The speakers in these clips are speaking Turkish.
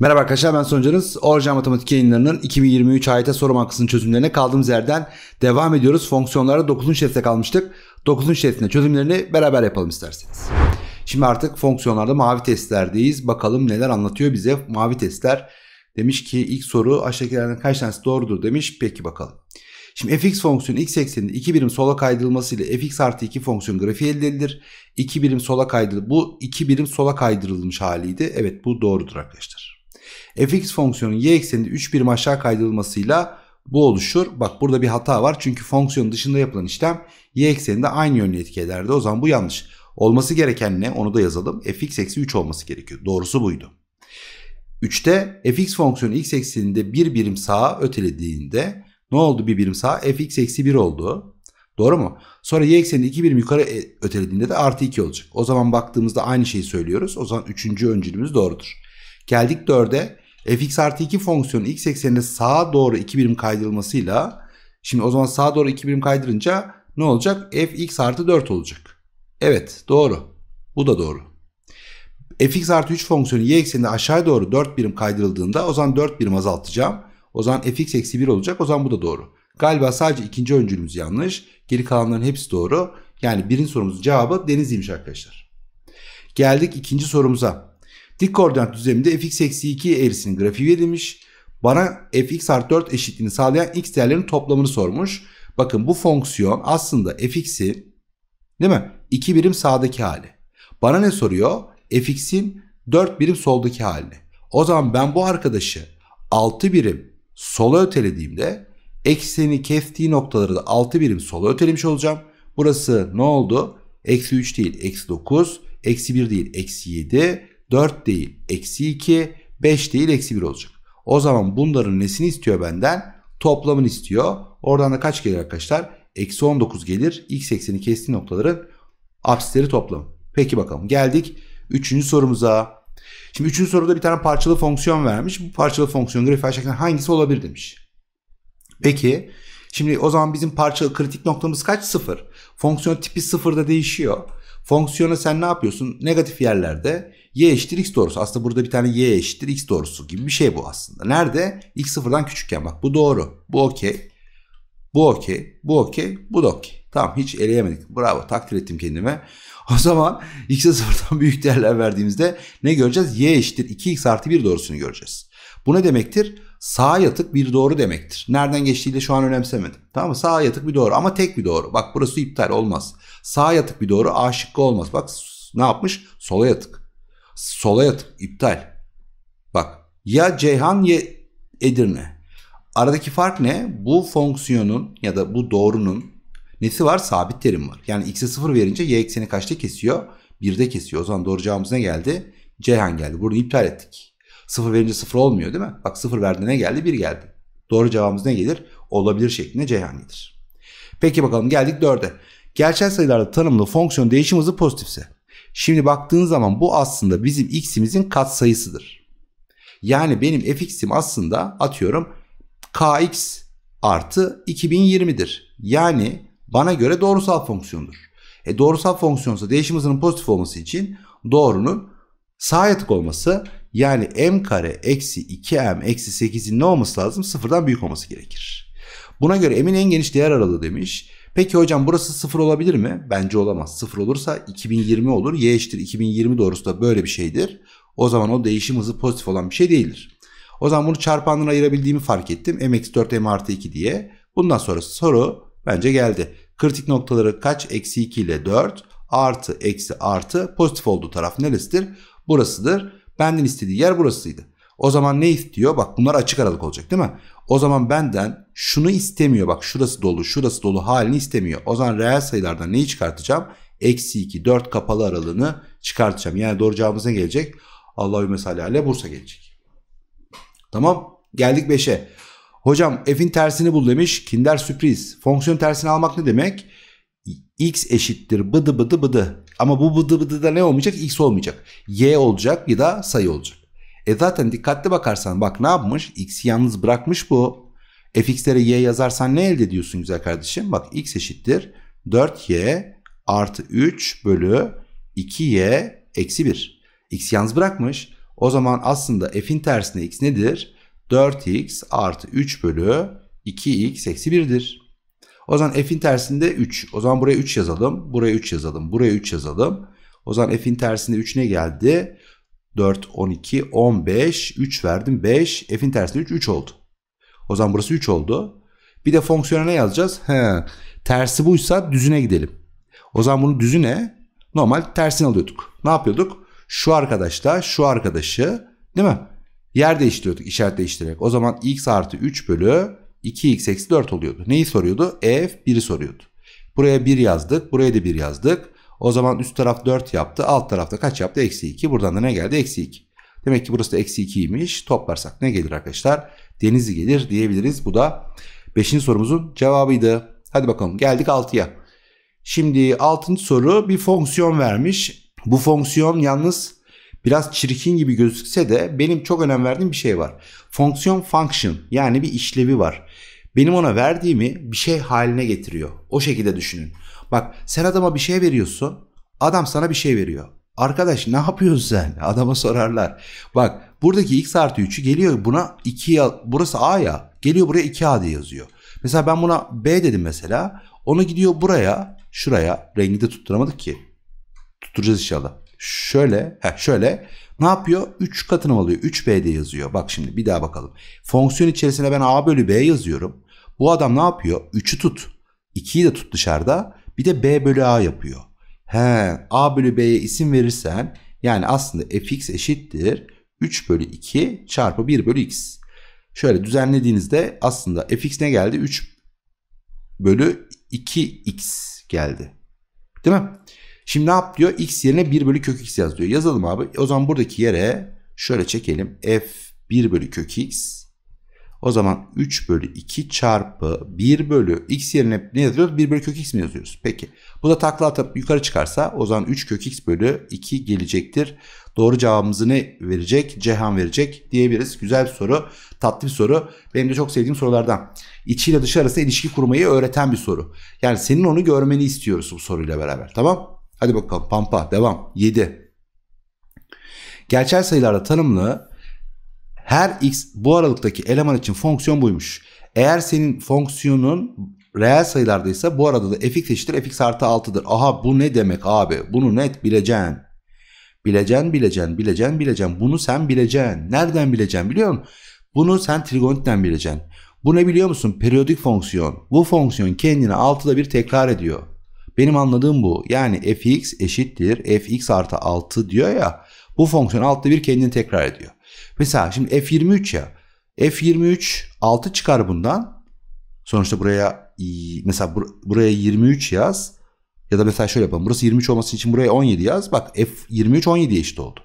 Merhaba arkadaşlar ben Soncanız. Orjinal Matematik yayınlarının 2023 AYT soru bankasının çözümlerine kaldığımız yerden devam ediyoruz. Fonksiyonlarda 9. şerifte kalmıştık. 9. şerifinde çözümlerini beraber yapalım isterseniz. Şimdi artık fonksiyonlarda mavi testlerdeyiz. Bakalım neler anlatıyor bize mavi testler. Demiş ki ilk soru aşağıdakilerden kaç tanesi doğrudur demiş. Peki bakalım. Şimdi fx fonksiyonu x ekseninde 2 birim sola kaydırılmasıyla fx artı 2 fonksiyon grafiği elde edilir. 2 birim sola kaydırıldı. Bu 2 birim sola kaydırılmış haliydi. Evet bu doğrudur arkadaşlar fx fonksiyonun y ekseninde 3 birim aşağı kaydırılmasıyla bu oluşur. Bak burada bir hata var çünkü fonksiyonun dışında yapılan işlem y ekseninde aynı yönlü etki ederdi. O zaman bu yanlış. Olması gereken ne onu da yazalım. fx eksi 3 olması gerekiyor. Doğrusu buydu. 3'te fx fonksiyonu x ekseninde bir birim sağa ötelediğinde ne oldu bir birim sağa? fx eksi 1 oldu. Doğru mu? Sonra y eksenini 2 birim yukarı e, ötelediğinde de artı 2 olacak. O zaman baktığımızda aynı şeyi söylüyoruz. O zaman 3. öncülümüz doğrudur. Geldik 4'e fx artı 2 fonksiyonu x eksenine sağa doğru 2 birim kaydırılmasıyla şimdi o zaman sağa doğru 2 birim kaydırınca ne olacak? fx artı 4 olacak. Evet doğru. Bu da doğru. fx artı 3 fonksiyonu y ekseninde aşağı doğru 4 birim kaydırıldığında o zaman 4 birim azaltacağım. O zaman fx eksi 1 olacak. O zaman bu da doğru. Galiba sadece ikinci öncülümüz yanlış. Geri kalanların hepsi doğru. Yani birinci sorumuzun cevabı denizliymiş arkadaşlar. Geldik ikinci sorumuza. Dik koordinat düzleminde fx eksi 2 eğrisinin grafiği verilmiş. Bana fx artı 4 eşitliğini sağlayan x değerlerinin toplamını sormuş. Bakın bu fonksiyon aslında fx'i değil mi? 2 birim sağdaki hali. Bana ne soruyor? fx'in 4 birim soldaki halini. O zaman ben bu arkadaşı 6 birim sola ötelediğimde ekseni kestiği noktaları da 6 birim sola ötelemiş olacağım. Burası ne oldu? Eksi 3 değil eksi 9, eksi 1 değil eksi 7, 4 değil eksi 2, 5 değil eksi 1 olacak. O zaman bunların nesini istiyor benden? Toplamını istiyor. Oradan da kaç gelir arkadaşlar? Eksi 19 gelir. X ekseni kestiği noktaların apsisleri toplamı. Peki bakalım geldik 3. sorumuza. Şimdi 3. soruda bir tane parçalı fonksiyon vermiş. Bu parçalı fonksiyon grafiği aşağıdakilerden hangisi olabilir demiş. Peki şimdi o zaman bizim parçalı kritik noktamız kaç? 0. Fonksiyon tipi 0'da değişiyor. Fonksiyona sen ne yapıyorsun? Negatif yerlerde y eşittir x doğrusu. Aslında burada bir tane y eşittir x doğrusu gibi bir şey bu aslında. Nerede? x sıfırdan küçükken bak bu doğru. Bu okey. Bu okey. Bu okey. Bu da okey. Tamam hiç eleyemedik. Bravo takdir ettim kendime. O zaman x'e sıfırdan büyük değerler verdiğimizde ne göreceğiz? y eşittir 2x artı 1 doğrusunu göreceğiz. Bu ne demektir? Sağ yatık bir doğru demektir. Nereden geçtiği de şu an önemsemedim. Tamam mı? Sağ yatık bir doğru ama tek bir doğru. Bak burası iptal olmaz. Sağ yatık bir doğru A şıkkı olmaz. Bak ne yapmış? Sola yatık sola yatıp iptal. Bak ya Ceyhan ya Edirne. Aradaki fark ne? Bu fonksiyonun ya da bu doğrunun nesi var? Sabit terim var. Yani x'e 0 verince y ekseni kaçta kesiyor? 1'de kesiyor. O zaman doğru cevabımız ne geldi? Ceyhan geldi. Bunu iptal ettik. 0 verince 0 olmuyor değil mi? Bak 0 verdiğinde ne geldi? 1 geldi. Doğru cevabımız ne gelir? Olabilir şeklinde Ceyhan gelir. Peki bakalım geldik 4'e. Gerçel sayılarda tanımlı fonksiyon değişim hızı pozitifse Şimdi baktığın zaman bu aslında bizim x'imizin katsayısıdır. Yani benim fx'im aslında atıyorum kx artı 2020'dir. Yani bana göre doğrusal fonksiyondur. E doğrusal fonksiyonsa değişim hızının pozitif olması için doğrunun sağa yatık olması yani m kare eksi 2m eksi 8'in ne olması lazım? Sıfırdan büyük olması gerekir. Buna göre m'in en geniş değer aralığı demiş. Peki hocam burası sıfır olabilir mi? Bence olamaz. Sıfır olursa 2020 olur. Y eşittir 2020 doğrusu da böyle bir şeydir. O zaman o değişim hızı pozitif olan bir şey değildir. O zaman bunu çarpanlarına ayırabildiğimi fark ettim. M eksi 4 M artı 2 diye. Bundan sonrası soru bence geldi. Kritik noktaları kaç? Eksi 2 ile 4 artı eksi artı pozitif olduğu taraf neresidir? Burasıdır. Benden istediği yer burasıydı. O zaman ne istiyor? Bak bunlar açık aralık olacak değil mi? O zaman benden şunu istemiyor bak şurası dolu şurası dolu halini istemiyor. O zaman reel sayılardan neyi çıkartacağım? Eksi 2 4 kapalı aralığını çıkartacağım. Yani doğru cevabımız ne gelecek? Allahü mesaleyle Bursa gelecek. Tamam geldik 5'e. Hocam f'in tersini bul demiş. Kinder sürpriz. Fonksiyon tersini almak ne demek? x eşittir bıdı bıdı bıdı. Ama bu bıdı bıdı da ne olmayacak? x olmayacak. y olacak ya da sayı olacak. E zaten dikkatli bakarsan bak ne yapmış? X'i yalnız bırakmış bu. Fx'lere y yazarsan ne elde ediyorsun güzel kardeşim? Bak x eşittir 4y artı 3 bölü 2y eksi 1. X yalnız bırakmış. O zaman aslında f'in tersine x nedir? 4x artı 3 bölü 2x eksi 1'dir. O zaman f'in tersinde 3. O zaman buraya 3 yazalım. Buraya 3 yazalım. Buraya 3 yazalım. O zaman f'in tersinde 3 ne geldi? 4, 12, 15, 3 verdim 5. F'in tersine 3, 3 oldu. O zaman burası 3 oldu. Bir de fonksiyona ne yazacağız? He, tersi buysa düzüne gidelim. O zaman bunu düzüne normal tersini alıyorduk. Ne yapıyorduk? Şu arkadaşla şu arkadaşı değil mi? Yer değiştiriyorduk işaret değiştirerek. O zaman x artı 3 bölü 2x eksi 4 oluyordu. Neyi soruyordu? E, F 1'i soruyordu. Buraya 1 yazdık. Buraya da 1 yazdık. O zaman üst taraf 4 yaptı. Alt tarafta kaç yaptı? Eksi 2. Buradan da ne geldi? Eksi 2. Demek ki burası da eksi 2'ymiş. Toplarsak ne gelir arkadaşlar? Denizi gelir diyebiliriz. Bu da 5. sorumuzun cevabıydı. Hadi bakalım geldik 6'ya. Şimdi 6. soru bir fonksiyon vermiş. Bu fonksiyon yalnız biraz çirkin gibi gözükse de benim çok önem verdiğim bir şey var. Fonksiyon function yani bir işlevi var. Benim ona verdiğimi bir şey haline getiriyor. O şekilde düşünün. Bak sen adama bir şey veriyorsun. Adam sana bir şey veriyor. Arkadaş ne yapıyorsun sen? Adama sorarlar. Bak buradaki x artı 3'ü geliyor buna 2 burası a ya. Geliyor buraya 2a diye yazıyor. Mesela ben buna b dedim mesela. ona gidiyor buraya şuraya rengi de tutturamadık ki. Tutturacağız inşallah. Şöyle heh, şöyle ne yapıyor? 3 katını alıyor. 3b de yazıyor. Bak şimdi bir daha bakalım. Fonksiyon içerisine ben a bölü b yazıyorum. Bu adam ne yapıyor? 3'ü tut. 2'yi de tut dışarıda. Bir de B bölü A yapıyor. He, A bölü B'ye isim verirsen, yani aslında fx eşittir 3 bölü 2 çarpı 1 bölü x. Şöyle düzenlediğinizde aslında fx ne geldi? 3 bölü 2x geldi. Değil mi? Şimdi ne yap diyor? x yerine 1 bölü kök x yaz diyor. Yazalım abi. O zaman buradaki yere şöyle çekelim. f 1 bölü kök x o zaman 3 bölü 2 çarpı 1 bölü x yerine ne yazıyoruz? 1 bölü kök x mi yazıyoruz? Peki. Bu da takla atıp yukarı çıkarsa o zaman 3 kök x bölü 2 gelecektir. Doğru cevabımızı ne verecek? Cehan verecek diyebiliriz. Güzel bir soru. Tatlı bir soru. Benim de çok sevdiğim sorulardan. İçiyle dışı arası ilişki kurmayı öğreten bir soru. Yani senin onu görmeni istiyoruz bu soruyla beraber. Tamam? Hadi bakalım pampa devam. 7. Gerçel sayılarda tanımlı her x bu aralıktaki eleman için fonksiyon buymuş. Eğer senin fonksiyonun reel sayılardaysa bu arada da fx eşittir fx artı 6'dır. Aha bu ne demek abi? Bunu net bileceksin. Bileceksin, bileceksin, bileceksin, bileceksin. Bunu sen bileceksin. Nereden bileceksin biliyor musun? Bunu sen trigonitten bileceksin. Bu ne biliyor musun? Periyodik fonksiyon. Bu fonksiyon kendini 6'da bir tekrar ediyor. Benim anladığım bu. Yani fx eşittir fx artı 6 diyor ya. Bu fonksiyon 6'da bir kendini tekrar ediyor. Mesela şimdi F23 ya. F23 6 çıkar bundan. Sonuçta buraya mesela bur buraya 23 yaz. Ya da mesela şöyle yapalım. Burası 23 olması için buraya 17 yaz. Bak F23 17'ye eşit oldu.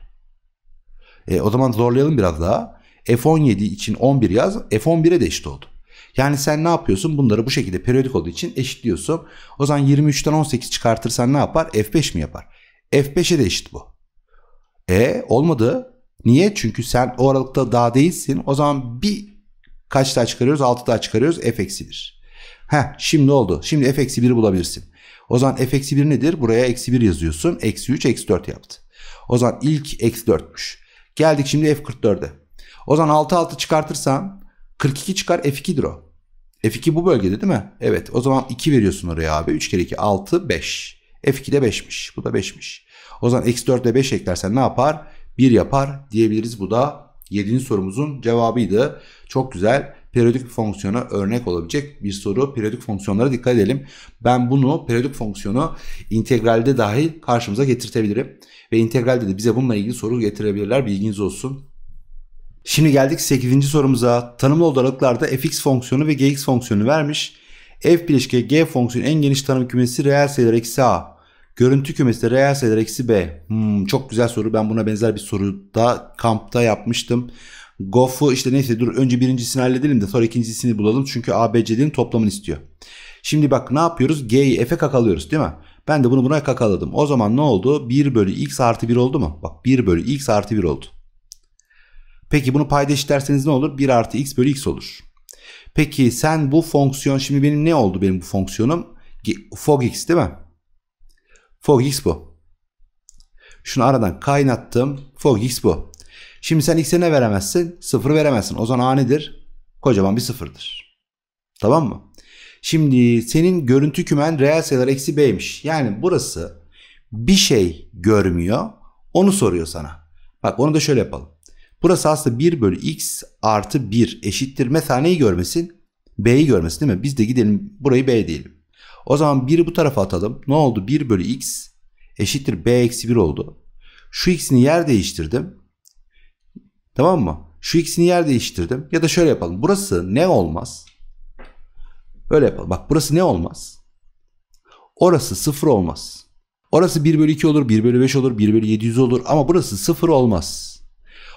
E, o zaman zorlayalım biraz daha. F17 için 11 yaz. F11'e de eşit oldu. Yani sen ne yapıyorsun? Bunları bu şekilde periyodik olduğu için eşitliyorsun. O zaman 23'ten 18 çıkartırsan ne yapar? F5 mi yapar? F5'e de eşit bu. E olmadı. Niye? Çünkü sen o aralıkta daha değilsin. O zaman bir kaç daha çıkarıyoruz? 6 daha çıkarıyoruz. F eksi 1. Heh şimdi oldu. Şimdi F eksi 1'i bulabilirsin. O zaman F eksi 1 nedir? Buraya eksi 1 yazıyorsun. Eksi 3 eksi 4 yaptı. O zaman ilk eksi 4'müş. Geldik şimdi F44'e. O zaman 6 6 çıkartırsan 42 çıkar F2'dir o. F2 bu bölgede değil mi? Evet o zaman 2 veriyorsun oraya abi. 3 kere 2 6 5. F2 de 5'miş. Bu da 5'miş. O zaman eksi 4 ile 5 eklersen ne yapar? 1 yapar diyebiliriz. Bu da 7. sorumuzun cevabıydı. Çok güzel periyodik fonksiyona örnek olabilecek bir soru. Periyodik fonksiyonlara dikkat edelim. Ben bunu periyodik fonksiyonu integralde dahi karşımıza getirtebilirim. Ve integralde de bize bununla ilgili soru getirebilirler. Bilginiz olsun. Şimdi geldik 8. sorumuza. Tanımlı odalıklarda fx fonksiyonu ve gx fonksiyonu vermiş. F bileşke g fonksiyonu en geniş tanım kümesi reel sayılar eksi a. Görüntü kümesi reel sayılar eksi B. Hmm, çok güzel soru. Ben buna benzer bir soruda kampta yapmıştım. Goff'u işte neyse dur önce birincisini halledelim de sonra ikincisini bulalım. Çünkü ABC'nin toplamını istiyor. Şimdi bak ne yapıyoruz? G'yi F'e kakalıyoruz değil mi? Ben de bunu buna kakaladım. O zaman ne oldu? 1 bölü x artı 1 oldu mu? Bak 1 bölü x artı 1 oldu. Peki bunu payda eşitlerseniz ne olur? 1 artı x bölü x olur. Peki sen bu fonksiyon şimdi benim ne oldu benim bu fonksiyonum? Fog x değil mi? Fogix bu. Şunu aradan kaynattım. Fogix bu. Şimdi sen x'e ne veremezsin? Sıfır veremezsin. O zaman a nedir? Kocaman bir sıfırdır. Tamam mı? Şimdi senin görüntü kümen reel sayılar eksi b'ymiş. Yani burası bir şey görmüyor. Onu soruyor sana. Bak onu da şöyle yapalım. Burası aslında 1 bölü x artı 1 eşittir. Mesela neyi görmesin? B'yi görmesin değil mi? Biz de gidelim burayı B diyelim. O zaman 1'i bu tarafa atalım. Ne oldu? 1 bölü x eşittir b eksi 1 oldu. Şu x'ini yer değiştirdim. Tamam mı? Şu x'ini yer değiştirdim. Ya da şöyle yapalım. Burası ne olmaz? Öyle yapalım. Bak burası ne olmaz? Orası 0 olmaz. Orası 1 bölü 2 olur, 1 bölü 5 olur, 1 bölü 700 olur ama burası 0 olmaz.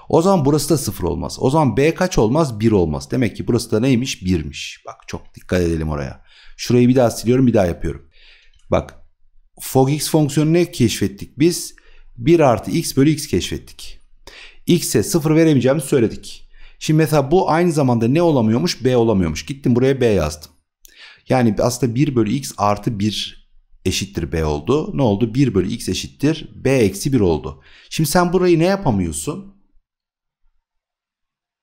O zaman burası da 0 olmaz. O zaman B kaç olmaz? 1 olmaz. Demek ki burası da neymiş? 1'miş. Bak çok dikkat edelim oraya. Şurayı bir daha siliyorum bir daha yapıyorum. Bak fog x fonksiyonu ne keşfettik biz? 1 artı x bölü x keşfettik. x'e 0 veremeyeceğimizi söyledik. Şimdi mesela bu aynı zamanda ne olamıyormuş? b olamıyormuş. Gittim buraya b yazdım. Yani aslında 1 bölü x artı 1 eşittir b oldu. Ne oldu? 1 bölü x eşittir b eksi 1 oldu. Şimdi sen burayı ne yapamıyorsun?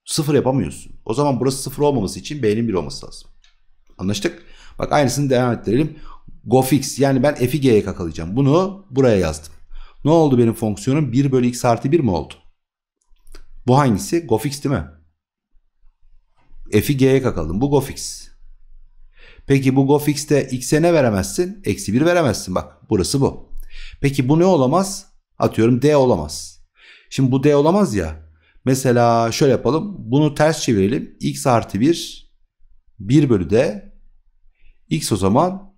Sıfır yapamıyorsun. O zaman burası sıfır olmaması için b'nin 1 olması lazım. Anlaştık? Bak aynısını devam ettirelim. Gofix yani ben f'i g'ye kakalayacağım. Bunu buraya yazdım. Ne oldu benim fonksiyonum? 1 bölü x artı 1 mi oldu? Bu hangisi? Gofix değil mi? F'i g'ye kakaladım. Bu gofix. Peki bu gofix'te x'e ne veremezsin? Eksi 1 veremezsin. Bak burası bu. Peki bu ne olamaz? Atıyorum d olamaz. Şimdi bu d olamaz ya. Mesela şöyle yapalım. Bunu ters çevirelim. x artı 1 1 bölü d X o zaman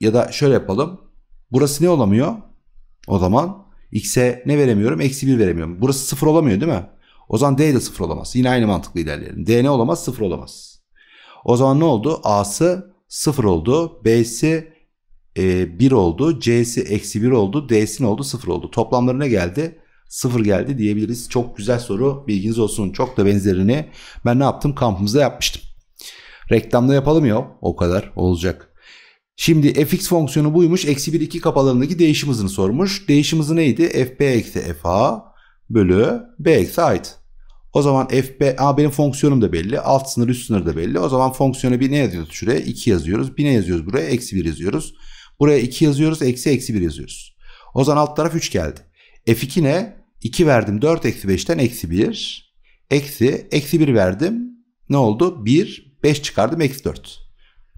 ya da şöyle yapalım. Burası ne olamıyor? O zaman x'e ne veremiyorum? Eksi 1 veremiyorum. Burası 0 olamıyor değil mi? O zaman d de 0 olamaz. Yine aynı mantıklı ilerleyelim. d ne olamaz? 0 olamaz. O zaman ne oldu? a'sı 0 oldu. b'si e, 1 oldu. c'si eksi 1 oldu. d'si ne oldu? 0 oldu. Toplamları ne geldi? 0 geldi diyebiliriz. Çok güzel soru. Bilginiz olsun. Çok da benzerini ben ne yaptım? Kampımızda yapmıştım. Reklamda yapalım ya o kadar olacak. Şimdi fx fonksiyonu buymuş. Eksi 1 2 kapalarındaki değişim hızını sormuş. Değişim hızı neydi? fb eksi fa bölü b eksi ait. O zaman fb, a benim fonksiyonum da belli. Alt sınır üst sınır da belli. O zaman fonksiyonu bir ne yazıyoruz şuraya? 2 yazıyoruz. Bir ne yazıyoruz buraya? Eksi 1 yazıyoruz. Buraya 2 yazıyoruz. Eksi eksi 1 yazıyoruz. O zaman alt taraf 3 geldi. f2 ne? 2 verdim. 4 eksi 5'ten eksi 1. Eksi eksi 1 verdim. Ne oldu? 1 5 çıkardım eksi 4.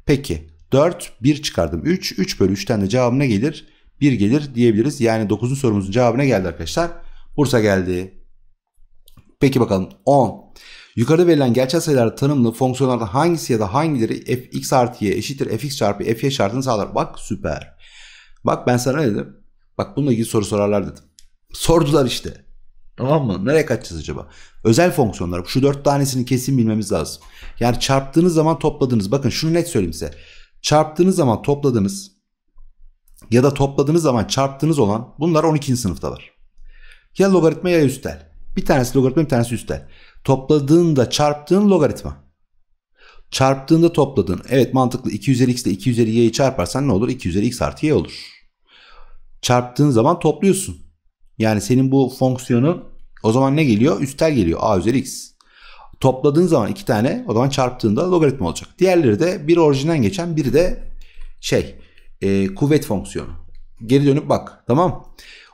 Peki 4 1 çıkardım 3. 3 bölü 3'ten de cevabına gelir. 1 gelir diyebiliriz. Yani 9. sorumuzun cevabına geldi arkadaşlar. Bursa geldi. Peki bakalım 10. Yukarıda verilen gerçel sayılar tanımlı fonksiyonlardan hangisi ya da hangileri fx artı y eşittir fx çarpı fy şartını sağlar? Bak süper. Bak ben sana ne dedim? Bak bununla ilgili soru sorarlar dedim. Sordular işte. Tamam mı? Nereye kaçacağız acaba? Özel fonksiyonlar. Şu dört tanesini kesin bilmemiz lazım. Yani çarptığınız zaman topladınız. Bakın şunu net söyleyeyim size. Çarptığınız zaman topladınız ya da topladığınız zaman çarptığınız olan bunlar 12. sınıftalar. Ya logaritma ya üstel. Bir tanesi logaritma bir tanesi üstel. Topladığında çarptığın logaritma. Çarptığında topladığın evet mantıklı 2 üzeri x ile 2 üzeri y'yi çarparsan ne olur? 2 üzeri x artı y olur. Çarptığın zaman topluyorsun. Yani senin bu fonksiyonun o zaman ne geliyor? Üstel geliyor. A üzeri x. Topladığın zaman iki tane o zaman çarptığında logaritma olacak. Diğerleri de bir orijinden geçen biri de şey e, kuvvet fonksiyonu. Geri dönüp bak tamam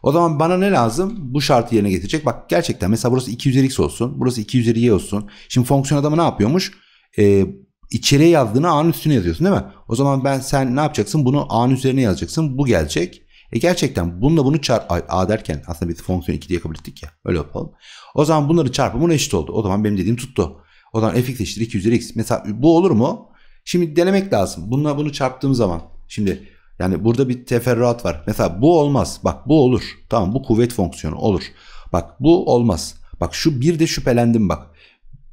O zaman bana ne lazım? Bu şartı yerine getirecek. Bak gerçekten mesela burası 2 üzeri x olsun. Burası 2 üzeri y olsun. Şimdi fonksiyon adamı ne yapıyormuş? E, içeriye yazdığını A'nın üstüne yazıyorsun değil mi? O zaman ben sen ne yapacaksın? Bunu A'nın üzerine yazacaksın. Bu gelecek. E gerçekten bununla bunu çarp Ay, a derken aslında biz fonksiyon 2 diye kabul ettik ya. Öyle yapalım. O zaman bunları çarpımına eşit oldu. O zaman benim dediğim tuttu. O zaman fx eşittir 2 üzeri x. Mesela bu olur mu? Şimdi denemek lazım. Bununla bunu çarptığım zaman. Şimdi yani burada bir teferruat var. Mesela bu olmaz. Bak bu olur. Tamam bu kuvvet fonksiyonu olur. Bak bu olmaz. Bak şu bir de şüphelendim bak.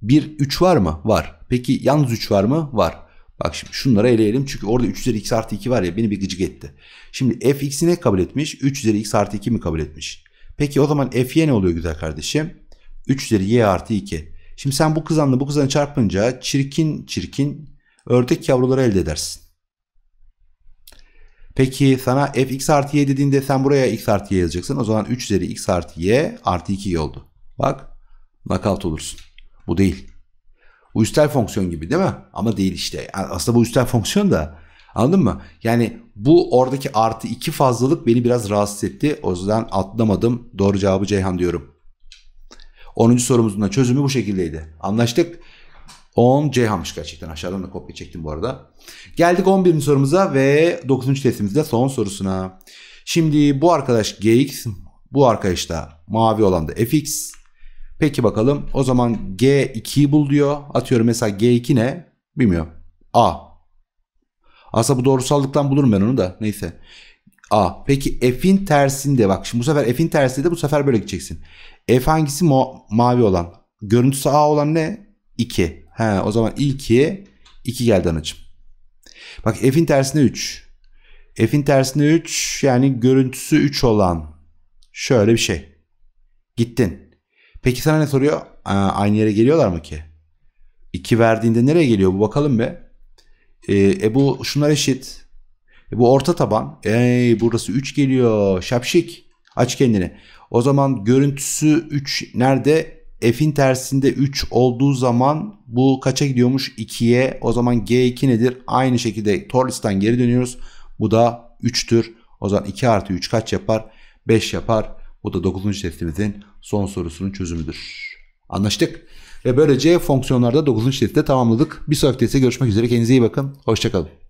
Bir 3 var mı? Var. Peki yalnız 3 var mı? Var. Bak şimdi şunları eleyelim çünkü orada 3 üzeri x artı 2 var ya beni bir gıcık etti. Şimdi fx'i ne kabul etmiş? 3 üzeri x artı 2 mi kabul etmiş? Peki o zaman f y ne oluyor güzel kardeşim? 3 üzeri y artı 2. Şimdi sen bu kızanla bu kızanı çarpınca çirkin çirkin ördek yavruları elde edersin. Peki sana fx artı y dediğinde sen buraya x artı y yazacaksın. O zaman 3 üzeri x artı y artı 2 oldu. Bak nakavt olursun. Bu değil üstel fonksiyon gibi değil mi? Ama değil işte. Aslında bu üstel fonksiyon da anladın mı? Yani bu oradaki artı iki fazlalık beni biraz rahatsız etti. O yüzden atlamadım. Doğru cevabı Ceyhan diyorum. 10. sorumuzun da çözümü bu şekildeydi. Anlaştık. 10 Ceyhan'mış gerçekten. Aşağıdan da kopya çektim bu arada. Geldik 11. sorumuza ve 9. testimizde son sorusuna. Şimdi bu arkadaş GX, bu arkadaş da mavi olan da FX. Peki bakalım o zaman G2'yi bul diyor. Atıyorum mesela G2 ne? Bilmiyorum. A. Aslında bu doğrusallıktan bulurum ben onu da. Neyse. A. Peki F'in tersinde bak şimdi bu sefer F'in tersinde de bu sefer böyle gideceksin. F hangisi ma mavi olan? Görüntüsü A olan ne? 2. He o zaman ilki 2 geldi anacım. Bak F'in tersine 3. F'in tersine 3 yani görüntüsü 3 olan şöyle bir şey. Gittin. Peki sana ne soruyor? Aa, aynı yere geliyorlar mı ki? İki verdiğinde nereye geliyor bu bakalım be. E, e bu şunlar eşit. E, bu orta taban. Ey burası 3 geliyor. Şapşik. Aç kendini. O zaman görüntüsü 3 nerede? F'in tersinde 3 olduğu zaman bu kaça gidiyormuş? 2'ye. O zaman G2 nedir? Aynı şekilde Torris'ten geri dönüyoruz. Bu da 3'tür. O zaman 2 artı 3 kaç yapar? 5 yapar. Bu da 9. testimizin son sorusunun çözümüdür. Anlaştık. Ve böylece fonksiyonlarda 9. testi tamamladık. Bir sonraki testte görüşmek üzere. Kendinize iyi bakın. Hoşçakalın.